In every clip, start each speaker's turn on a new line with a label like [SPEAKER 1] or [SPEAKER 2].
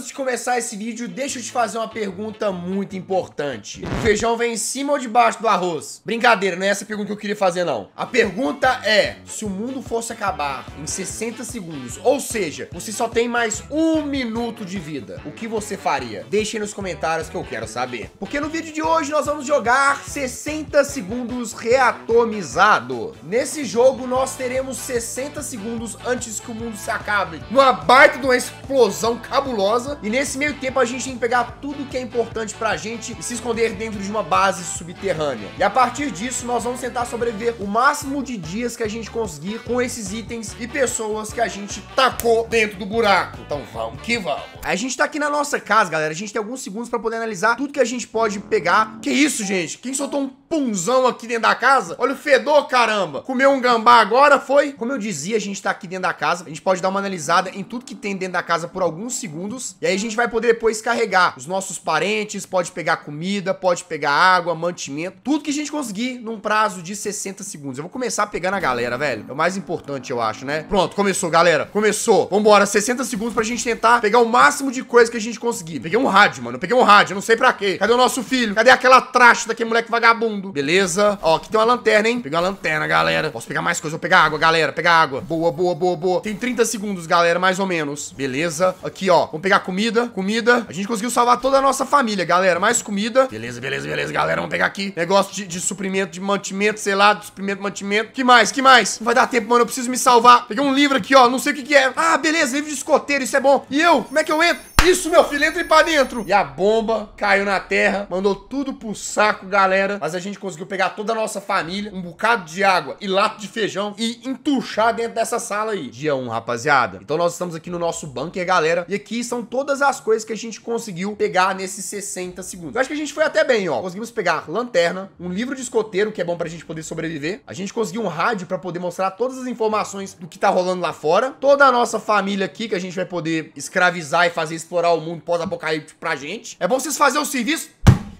[SPEAKER 1] antes de começar esse vídeo, deixa eu te fazer uma pergunta muito importante. O feijão vem em cima ou debaixo do arroz? Brincadeira, não é essa pergunta que eu queria fazer, não. A pergunta é, se o mundo fosse acabar em 60 segundos, ou seja, você só tem mais um minuto de vida, o que você faria? Deixe nos comentários que eu quero saber. Porque no vídeo de hoje nós vamos jogar 60 segundos reatomizado. Nesse jogo nós teremos 60 segundos antes que o mundo se acabe. Numa baita de uma explosão cabulosa, casa. E nesse meio tempo a gente tem que pegar tudo que é importante pra gente e se esconder dentro de uma base subterrânea. E a partir disso, nós vamos tentar sobreviver o máximo de dias que a gente conseguir com esses itens e pessoas que a gente tacou dentro do buraco. Então vamos que vamos. A gente tá aqui na nossa casa, galera. A gente tem alguns segundos pra poder analisar tudo que a gente pode pegar. Que isso, gente? Quem soltou um punzão aqui dentro da casa. Olha o fedor, caramba. Comeu um gambá agora, foi? Como eu dizia, a gente tá aqui dentro da casa. A gente pode dar uma analisada em tudo que tem dentro da casa por alguns segundos. E aí a gente vai poder depois carregar os nossos parentes, pode pegar comida, pode pegar água, mantimento. Tudo que a gente conseguir num prazo de 60 segundos. Eu vou começar pegando a galera, velho. É o mais importante, eu acho, né? Pronto, começou, galera. Começou. Vambora, 60 segundos pra gente tentar pegar o máximo de coisa que a gente conseguir. Peguei um rádio, mano. peguei um rádio, eu não sei pra quê. Cadê o nosso filho? Cadê aquela traste daquele moleque vagabundo? beleza? Ó, aqui tem uma lanterna, hein? Pegar uma lanterna, galera. Posso pegar mais coisa? Vou pegar água, galera. Pegar água. Boa, boa, boa, boa. Tem 30 segundos, galera, mais ou menos. Beleza? Aqui, ó. Vamos pegar comida, comida. A gente conseguiu salvar toda a nossa família, galera. Mais comida. Beleza, beleza, beleza, galera. Vamos pegar aqui negócio de, de suprimento, de mantimento, sei lá, de suprimento, mantimento. Que mais? Que mais? Não vai dar tempo, mano. Eu preciso me salvar. Peguei um livro aqui, ó. Não sei o que que é. Ah, beleza. Livro de escoteiro. Isso é bom. E eu? Como é que eu entro? Isso, meu filho, entre pra dentro. E a bomba caiu na terra, mandou tudo pro saco, galera. Mas a gente conseguiu pegar toda a nossa família, um bocado de água e lato de feijão e entuchar dentro dessa sala aí. Dia 1, um, rapaziada. Então nós estamos aqui no nosso bunker, galera. E aqui são todas as coisas que a gente conseguiu pegar nesses 60 segundos. Eu acho que a gente foi até bem, ó. Conseguimos pegar lanterna, um livro de escoteiro, que é bom pra gente poder sobreviver. A gente conseguiu um rádio pra poder mostrar todas as informações do que tá rolando lá fora. Toda a nossa família aqui, que a gente vai poder escravizar e fazer isso explorar o mundo pós apocalipse pra gente. É bom vocês fazerem o serviço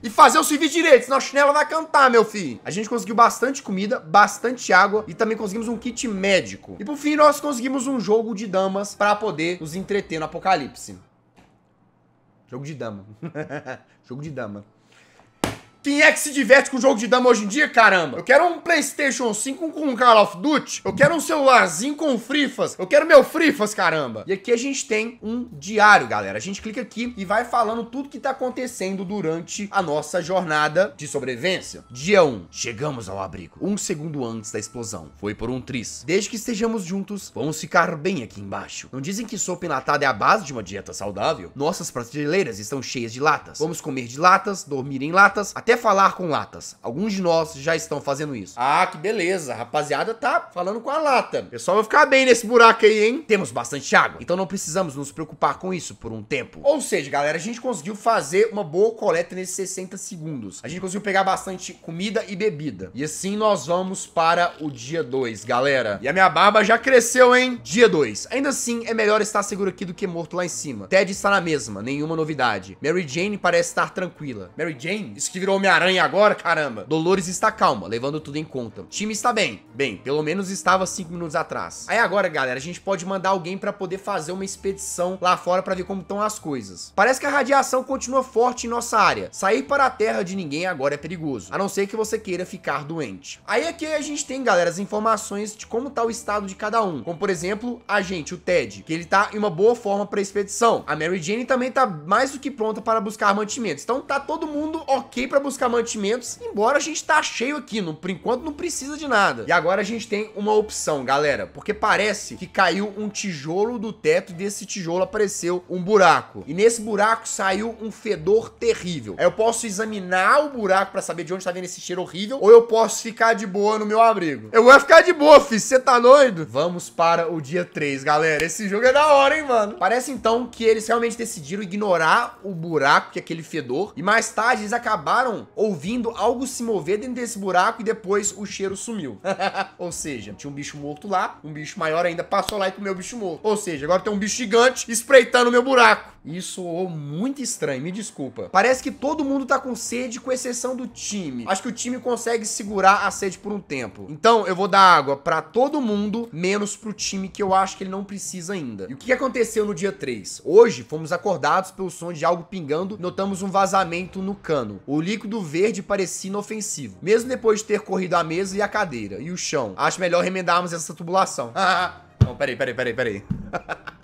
[SPEAKER 1] e fazer o serviço direito, senão a chinela vai cantar, meu filho. A gente conseguiu bastante comida, bastante água e também conseguimos um kit médico. E por fim, nós conseguimos um jogo de damas para poder nos entreter no apocalipse. Jogo de dama. jogo de dama. Quem é que se diverte com o jogo de dama hoje em dia, caramba? Eu quero um PlayStation 5 com Call of Duty. Eu quero um celularzinho com Frifas. Eu quero meu Frifas, caramba. E aqui a gente tem um diário, galera. A gente clica aqui e vai falando tudo que tá acontecendo durante a nossa jornada de sobrevivência. Dia 1. Chegamos ao abrigo. Um segundo antes da explosão. Foi por um tris. Desde que estejamos juntos, vamos ficar bem aqui embaixo. Não dizem que sopa enlatada é a base de uma dieta saudável? Nossas prateleiras estão cheias de latas. Vamos comer de latas, dormir em latas, até até falar com latas. Alguns de nós já estão fazendo isso. Ah, que beleza. A rapaziada tá falando com a lata. O pessoal vai ficar bem nesse buraco aí, hein? Temos bastante água, então não precisamos nos preocupar com isso por um tempo. Ou seja, galera, a gente conseguiu fazer uma boa coleta nesses 60 segundos. A gente conseguiu pegar bastante comida e bebida. E assim nós vamos para o dia 2, galera. E a minha barba já cresceu, hein? Dia 2. Ainda assim, é melhor estar seguro aqui do que morto lá em cima. Ted está na mesma, nenhuma novidade. Mary Jane parece estar tranquila. Mary Jane? Isso que virou Homem-Aranha agora, caramba. Dolores está calma, levando tudo em conta. O time está bem. Bem, pelo menos estava 5 minutos atrás. Aí agora, galera, a gente pode mandar alguém para poder fazer uma expedição lá fora para ver como estão as coisas. Parece que a radiação continua forte em nossa área. Sair para a terra de ninguém agora é perigoso, a não ser que você queira ficar doente. Aí aqui a gente tem, galera, as informações de como está o estado de cada um. Como, por exemplo, a gente, o Ted, que ele está em uma boa forma para a expedição. A Mary Jane também está mais do que pronta para buscar mantimentos. Então tá todo mundo ok para buscar buscar mantimentos, embora a gente tá cheio aqui, no por enquanto não precisa de nada. E agora a gente tem uma opção, galera, porque parece que caiu um tijolo do teto e desse tijolo apareceu um buraco. E nesse buraco saiu um fedor terrível. Aí eu posso examinar o buraco para saber de onde tá vindo esse cheiro horrível, ou eu posso ficar de boa no meu abrigo. Eu vou ficar de boa, fi, você tá doido? Vamos para o dia 3, galera. Esse jogo é da hora, hein, mano? Parece então que eles realmente decidiram ignorar o buraco, que é aquele fedor, e mais tarde eles acabaram ouvindo algo se mover dentro desse buraco e depois o cheiro sumiu. Ou seja, tinha um bicho morto lá, um bicho maior ainda passou lá e comeu o bicho morto. Ou seja, agora tem um bicho gigante espreitando o meu buraco. Isso soou muito estranho, me desculpa. Parece que todo mundo tá com sede, com exceção do time. Acho que o time consegue segurar a sede por um tempo. Então, eu vou dar água para todo mundo, menos pro time que eu acho que ele não precisa ainda. E o que aconteceu no dia 3? Hoje, fomos acordados pelo som de algo pingando, notamos um vazamento no cano. O líquido verde parecia inofensivo, mesmo depois de ter corrido a mesa e a cadeira, e o chão. Acho melhor remendarmos essa tubulação. não, peraí, peraí, peraí, peraí.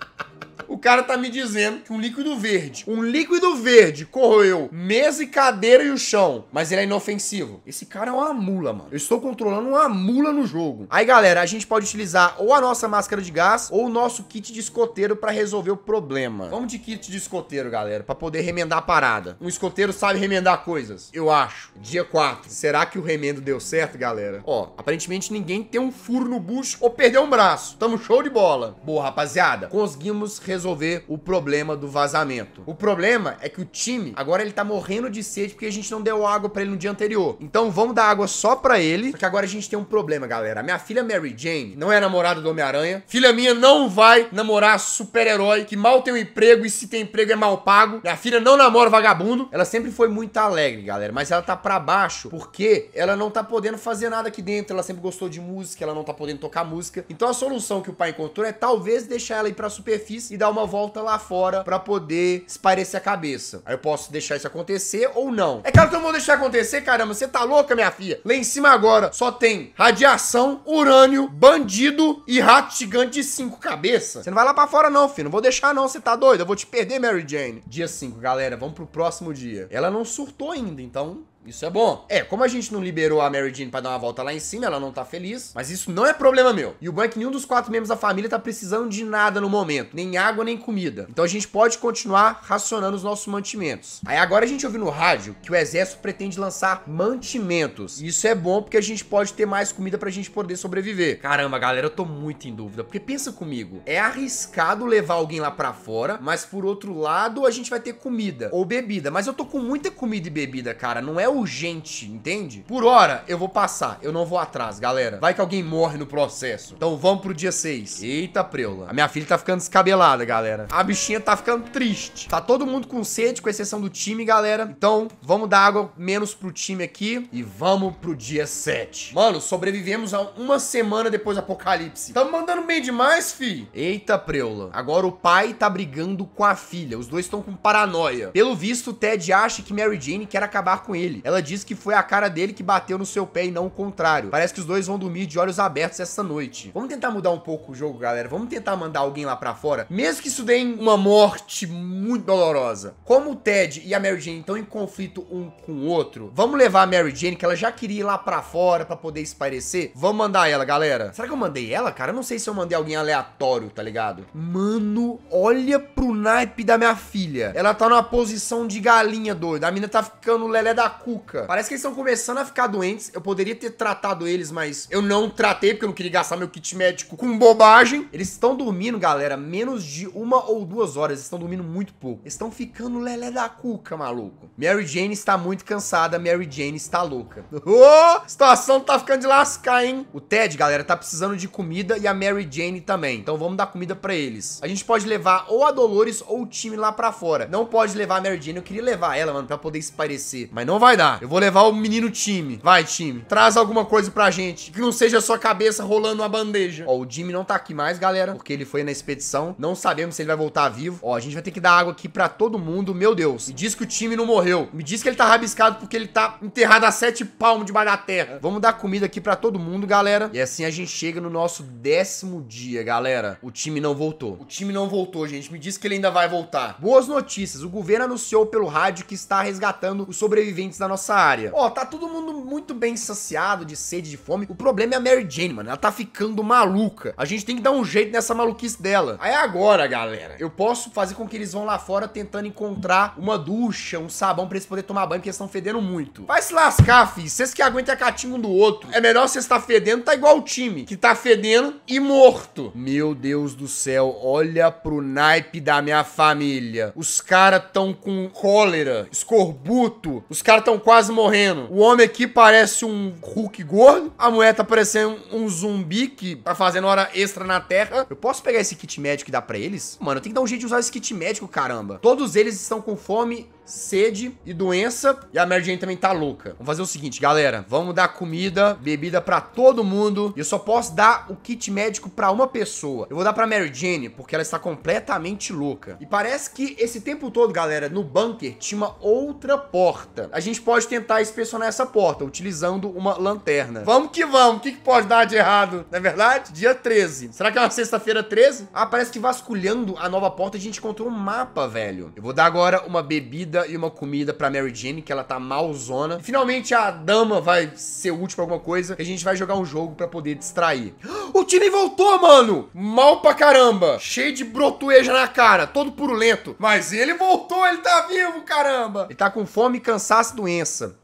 [SPEAKER 1] o cara tá me dizendo que um líquido verde, um líquido verde corroeu mesa e cadeira e o chão, mas ele é inofensivo. Esse cara é uma mula, mano. Eu estou controlando uma mula no jogo. Aí, galera, a gente pode utilizar ou a nossa máscara de gás ou o nosso kit de escoteiro para resolver o problema. Vamos de kit de escoteiro, galera, para poder remendar a parada. Um escoteiro sabe remendar coisas, eu acho. Dia 4. Será que o remendo deu certo, galera? Ó, aparentemente ninguém tem um furo no bucho ou perdeu um braço. Tamo show de bola. Boa, rapaziada. Conseguimos resolver resolver o problema do vazamento. O problema é que o time agora ele tá morrendo de sede porque a gente não deu água para ele no dia anterior. Então vamos dar água só para ele. Porque agora a gente tem um problema, galera. A minha filha Mary Jane não é namorada do Homem-Aranha. Filha minha não vai namorar super-herói que mal tem um emprego e se tem emprego é mal pago. Minha filha não namora vagabundo. Ela sempre foi muito alegre, galera, mas ela tá para baixo porque ela não tá podendo fazer nada aqui dentro. Ela sempre gostou de música, ela não tá podendo tocar música. Então a solução que o pai encontrou é talvez deixar ela ir para superfície e dar uma uma volta lá fora para poder esparecer a cabeça. Aí eu posso deixar isso acontecer ou não. É claro que eu não vou deixar acontecer, caramba. Você tá louca, minha filha? Lá em cima agora só tem radiação, urânio, bandido e rato gigante de cinco cabeças. Você não vai lá para fora não, filho. Não vou deixar não. Você tá doido? Eu vou te perder, Mary Jane. Dia 5, galera. Vamos pro próximo dia. Ela não surtou ainda, então isso é bom. É, como a gente não liberou a Mary Jane pra dar uma volta lá em cima, ela não tá feliz, mas isso não é problema meu. E o bom é que nenhum dos quatro membros da família tá precisando de nada no momento, nem água, nem comida. Então a gente pode continuar racionando os nossos mantimentos. Aí agora a gente ouviu no rádio que o exército pretende lançar mantimentos. E isso é bom porque a gente pode ter mais comida pra gente poder sobreviver. Caramba, galera, eu tô muito em dúvida, porque pensa comigo, é arriscado levar alguém lá pra fora, mas por outro lado a gente vai ter comida ou bebida. Mas eu tô com muita comida e bebida, cara, não é o urgente, entende? Por hora, eu vou passar. Eu não vou atrás, galera. Vai que alguém morre no processo. Então vamos pro dia 6. Eita, preula. A minha filha tá ficando descabelada, galera. A bichinha tá ficando triste. Tá todo mundo com sede, com exceção do time, galera. Então, vamos dar água menos pro time aqui. E vamos pro dia 7. Mano, sobrevivemos a uma semana depois do apocalipse. Tamo mandando bem demais, fi. Eita, preula. Agora o pai tá brigando com a filha. Os dois estão com paranoia. Pelo visto, o Ted acha que Mary Jane quer acabar com ele dele. Ela diz que foi a cara dele que bateu no seu pé e não o contrário. Parece que os dois vão dormir de olhos abertos essa noite. Vamos tentar mudar um pouco o jogo, galera. Vamos tentar mandar alguém lá para fora, mesmo que isso dê uma morte muito dolorosa. Como o Ted e a Mary Jane estão em conflito um com o outro, vamos levar a Mary Jane, que ela já queria ir lá para fora para poder parecer. Vamos mandar ela, galera. Será que eu mandei ela, cara? Eu não sei se eu mandei alguém aleatório, tá ligado? Mano, olha pro naipe da minha filha. Ela tá numa posição de galinha doida. A mina tá ficando lelé da cuca. Parece que eles estão começando a ficar doentes. Eu poderia ter tratado eles, mas eu não tratei porque eu não queria gastar meu kit médico com bobagem. Eles estão dormindo, galera, menos de uma ou duas horas. Estão dormindo muito pouco. Estão ficando lelé da cuca, maluco. Mary Jane está muito cansada. Mary Jane está louca. Ô, oh, situação tá ficando de lascar, hein? O Ted, galera, tá precisando de comida e a Mary Jane também. Então vamos dar comida para eles. A gente pode levar ou a Dolores ou o time lá para fora. Não pode levar a Mary Jane. Eu queria levar ela, mano, pra poder se parecer. Mas não vai dar. Eu vou levar o menino time. Vai, time. Traz alguma coisa pra gente. Que não seja sua cabeça rolando uma bandeja. Ó, o Jimmy não tá aqui mais, galera. Porque ele foi na expedição. Não sabemos se ele vai voltar vivo. Ó, a gente vai ter que dar água aqui pra todo mundo. Meu Deus. Me diz que o time não morreu. Me diz que ele tá rabiscado porque ele tá enterrado a sete palmos debaixo da terra. Vamos dar comida aqui pra todo mundo, galera. E assim a gente chega no nosso décimo dia, galera. O time não voltou. O time não voltou, gente. Me diz que ele ainda vai voltar. Boas notícias. O governo anunciou pelo rádio que está resgatando os sobreviventes da nossa área. Ó, tá todo mundo muito bem saciado de sede, de fome. O problema é a Mary Jane, mano. Ela tá ficando maluca. A gente tem que dar um jeito nessa maluquice dela. Aí agora, galera, eu posso fazer com que eles vão lá fora tentando encontrar uma ducha, um sabão pra eles poderem tomar banho, porque eles estão fedendo muito. Vai se lascar, fi. Vocês que aguentem a catinga um do outro. É melhor vocês estar tá fedendo, tá igual o time, que tá fedendo e morto. Meu Deus do céu, olha pro naipe da minha família. Os caras tão com cólera, escorbuto. Os caras tão estão quase morrendo. O homem aqui parece um Hulk gordo. A mulher tá parecendo um zumbi que tá fazendo hora extra na Terra. Eu posso pegar esse kit médico e dar pra eles? Mano, eu tenho que dar um jeito de usar esse kit médico, caramba. Todos eles estão com fome sede e doença. E a Mary Jane também tá louca. Vamos fazer o seguinte, galera. Vamos dar comida, bebida para todo mundo. Eu só posso dar o kit médico para uma pessoa. Eu vou dar pra Mary Jane, porque ela está completamente louca. E parece que esse tempo todo, galera, no bunker tinha uma outra porta. A gente pode tentar inspecionar essa porta, utilizando uma lanterna. Vamos que vamos. O que, que pode dar de errado? Não é verdade? Dia 13. Será que é uma sexta-feira 13? Ah, parece que vasculhando a nova porta a gente encontrou um mapa, velho. Eu vou dar agora uma bebida bebida e uma comida pra Mary Jane, que ela tá malzona. Finalmente a dama vai ser útil pra alguma coisa e a gente vai jogar um jogo pra poder distrair. O Tilly voltou, mano! Mal pra caramba! Cheio de brotueja na cara, todo purulento. Mas ele voltou, ele tá vivo, caramba! Ele tá com fome, cansaço e doença.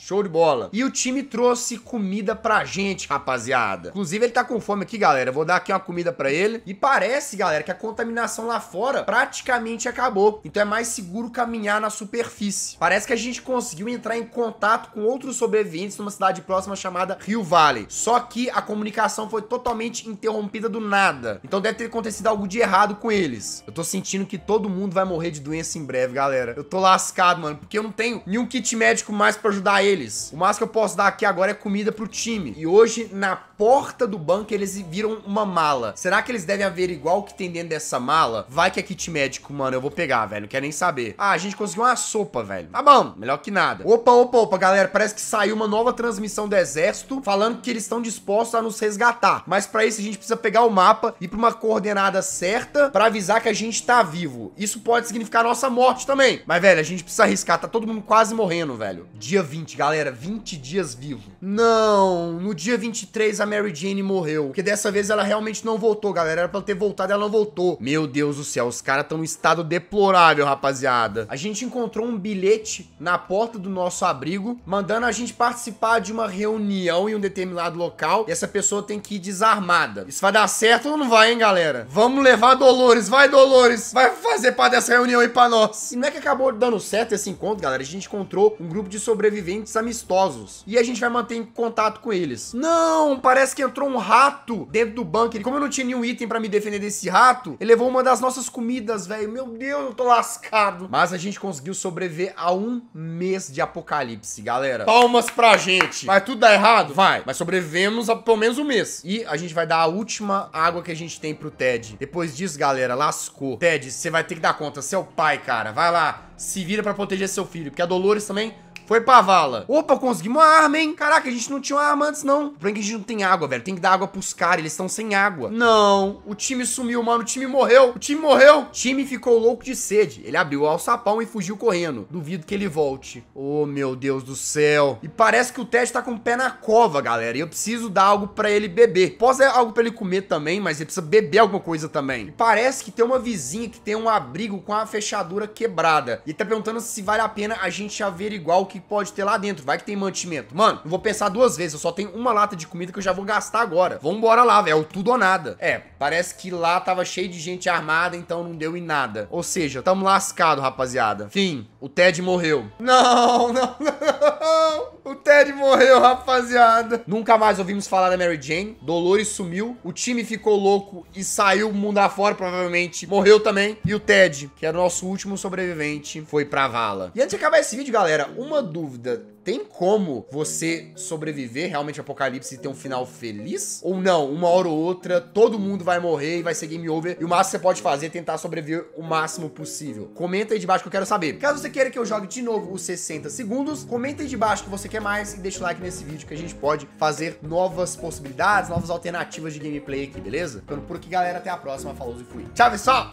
[SPEAKER 1] Show de bola. E o time trouxe comida pra gente, rapaziada. Inclusive, ele tá com fome aqui, galera. Eu vou dar aqui uma comida pra ele. E parece, galera, que a contaminação lá fora praticamente acabou. Então é mais seguro caminhar na superfície. Parece que a gente conseguiu entrar em contato com outros sobreviventes numa cidade próxima chamada Rio Valley. Só que a comunicação foi totalmente interrompida do nada. Então deve ter acontecido algo de errado com eles. Eu tô sentindo que todo mundo vai morrer de doença em breve, galera. Eu tô lascado, mano, porque eu não tenho nenhum kit médico mais pra ajudar eles eles. O máximo que eu posso dar aqui agora é comida pro time. E hoje, na porta do bunker, eles viram uma mala. Será que eles devem igual o que tem dentro dessa mala? Vai que é kit médico, mano. Eu vou pegar, velho. Não quero nem saber. Ah, a gente conseguiu uma sopa, velho. Tá bom. Melhor que nada. Opa, opa, opa, galera. Parece que saiu uma nova transmissão do exército falando que eles estão dispostos a nos resgatar. Mas para isso, a gente precisa pegar o mapa e ir pra uma coordenada certa para avisar que a gente tá vivo. Isso pode significar nossa morte também. Mas, velho, a gente precisa arriscar. Tá todo mundo quase morrendo, velho. Dia 20, galera, 20 dias vivo. Não, no dia 23 a Mary Jane morreu. Porque dessa vez ela realmente não voltou, galera. Era pra ela ter voltado, ela não voltou. Meu Deus do céu, os caras estão em estado deplorável, rapaziada. A gente encontrou um bilhete na porta do nosso abrigo, mandando a gente participar de uma reunião em um determinado local. E essa pessoa tem que ir desarmada. Isso vai dar certo ou não vai, hein, galera? Vamos levar Dolores, vai, Dolores! Vai fazer parte dessa reunião aí pra nós. E não é que acabou dando certo esse encontro, galera. A gente encontrou um grupo de sobreviventes amistosos. E a gente vai manter em contato com eles. Não, parece que entrou um rato dentro do bunker. Como eu não tinha nenhum item para me defender desse rato, ele levou uma das nossas comidas, velho. Meu Deus, eu tô lascado. Mas a gente conseguiu sobreviver a um mês de apocalipse, galera. Palmas pra gente. Vai tudo dar errado? Vai. Mas sobrevivemos a pelo menos um mês. E a gente vai dar a última água que a gente tem pro Ted. Depois disso, galera, lascou. Ted, você vai ter que dar conta. Você é o pai, cara. Vai lá. Se vira para proteger seu filho. Porque a Dolores também foi pra vala. Opa, conseguimos uma arma, hein? Caraca, a gente não tinha uma arma antes, não. O problema é que a gente não tem água, velho. Tem que dar água pros caras, eles estão sem água. Não, o time sumiu, mano. O time morreu. O time morreu. O time ficou louco de sede. Ele abriu o alçapão e fugiu correndo. Duvido que ele volte. Oh, meu Deus do céu. E parece que o Ted tá com o pé na cova, galera. E eu preciso dar algo pra ele beber. Posso dar algo pra ele comer também, mas ele precisa beber alguma coisa também. E parece que tem uma vizinha que tem um abrigo com a fechadura quebrada. E tá perguntando se vale a pena a gente averiguar o que que pode ter lá dentro. Vai que tem mantimento. Mano, eu vou pensar duas vezes. Eu só tenho uma lata de comida que eu já vou gastar agora. Vambora lá, velho. É tudo ou nada. É, parece que lá tava cheio de gente armada, então não deu em nada. Ou seja, tamo lascado, rapaziada. Fim. O Ted morreu. Não, não, não. O Ted morreu, rapaziada. Nunca mais ouvimos falar da Mary Jane. Dolores sumiu. O time ficou louco e saiu mundo afora, provavelmente. Morreu também. E o Ted, que era o nosso último sobrevivente, foi pra vala. E antes de acabar esse vídeo, galera, uma dúvida tem como você sobreviver realmente ao apocalipse e ter um final feliz? Ou não? Uma hora ou outra, todo mundo vai morrer e vai ser game over. E o máximo que você pode fazer é tentar sobreviver o máximo possível. Comenta aí de baixo que eu quero saber. Caso você queira que eu jogue de novo os 60 segundos, comenta aí de baixo que você quer mais e deixa o like nesse vídeo que a gente pode fazer novas possibilidades, novas alternativas de gameplay aqui, beleza? Ficando por aqui, galera. Até a próxima. Falou e fui. Tchau, pessoal!